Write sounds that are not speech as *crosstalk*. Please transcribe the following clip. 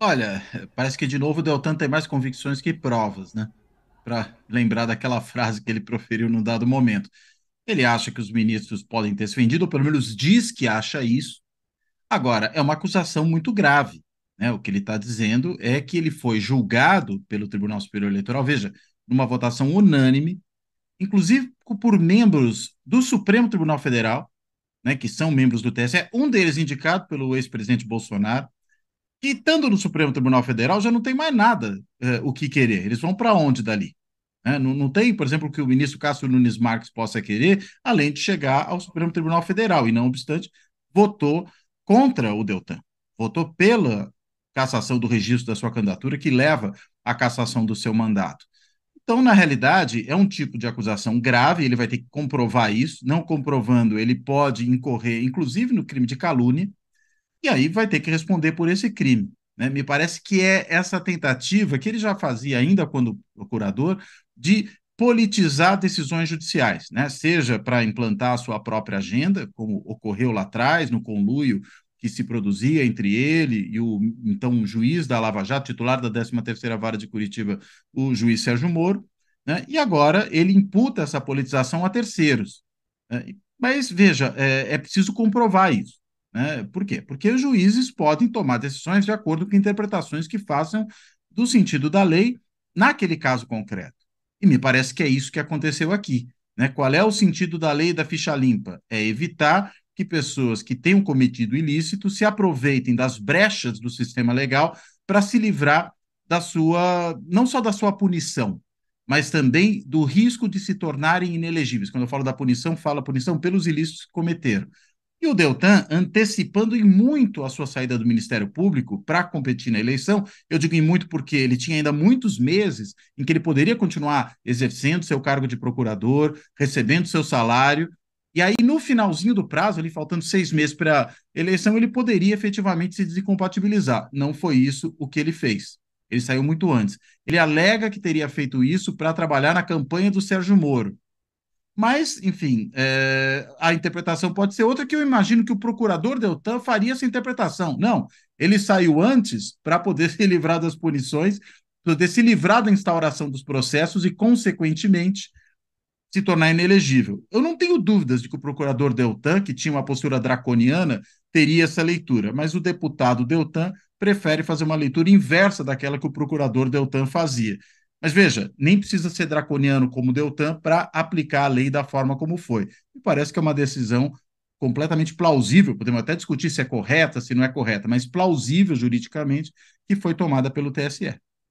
Olha, parece que de novo o Deltan tem mais convicções que provas, né? Para lembrar daquela *laughs* frase que ele proferiu num dado momento. Ele acha que os ministros podem ter se vendido, ou pelo menos diz que acha isso. Agora, é uma acusação muito grave. Né? O que ele está dizendo é que ele foi julgado pelo Tribunal Superior Eleitoral, veja, numa votação unânime, inclusive por membros do Supremo Tribunal Federal, né, que são membros do TSE, um deles indicado pelo ex-presidente Bolsonaro, e estando no Supremo Tribunal Federal, já não tem mais nada é, o que querer. Eles vão para onde dali? É, não, não, tem, por exemplo, o que o ministro Cássio Nunes Marques possa querer, além de chegar ao Supremo Tribunal Federal. E não obstante, votou contra o Deltan. Votou pela cassação do registro da sua candidatura, que leva à cassação do seu mandato. Então, na realidade, é um tipo de acusação grave, ele vai ter que comprovar isso. Não comprovando, ele pode incorrer, inclusive, no crime de calúnia e aí vai ter que responder por esse crime. Né? Me parece que é essa tentativa que ele já fazia ainda quando procurador de politizar decisões judiciais, né? seja para implantar a sua própria agenda, como ocorreu lá atrás, no conluio que se produzia entre ele e o então juiz da Lava Jato, titular da 13ª Vara de Curitiba, o juiz Sérgio Moro, né? e agora ele imputa essa politização a terceiros. Né? Mas, veja, é, é preciso comprovar isso. Né? Por quê? Porque os juízes podem tomar decisões de acordo com interpretações que façam do sentido da lei naquele caso concreto. E me parece que é isso que aconteceu aqui. Né? Qual é o sentido da lei da ficha limpa? É evitar que pessoas que tenham cometido ilícito se aproveitem das brechas do sistema legal para se livrar da sua, não só da sua punição, mas também do risco de se tornarem inelegíveis. Quando eu falo da punição, falo a punição pelos ilícitos que cometeram. E o Deltan, antecipando em muito a sua saída do Ministério Público para competir na eleição, eu digo em muito porque ele tinha ainda muitos meses em que ele poderia continuar exercendo seu cargo de procurador, recebendo seu salário, e aí, no finalzinho do prazo, ali faltando seis meses para a eleição, ele poderia efetivamente se descompatibilizar. Não foi isso o que ele fez. Ele saiu muito antes. Ele alega que teria feito isso para trabalhar na campanha do Sérgio Moro. Mas, enfim, é, a interpretação pode ser outra, que eu imagino que o procurador Deltan faria essa interpretação. Não, ele saiu antes para poder *laughs* se livrar das punições, poder se livrar da instauração dos processos e, consequentemente, se tornar inelegível. Eu não tenho dúvidas de que o procurador Deltan, que tinha uma postura draconiana, teria essa leitura, mas o deputado Deltan prefere fazer uma leitura inversa daquela que o procurador Deltan fazia. Mas veja, nem precisa ser draconiano como o Deltan para aplicar a lei da forma como foi. Me parece que é uma decisão completamente plausível, podemos até discutir se é correta, se não é correta, mas plausível juridicamente, que foi tomada pelo TSE.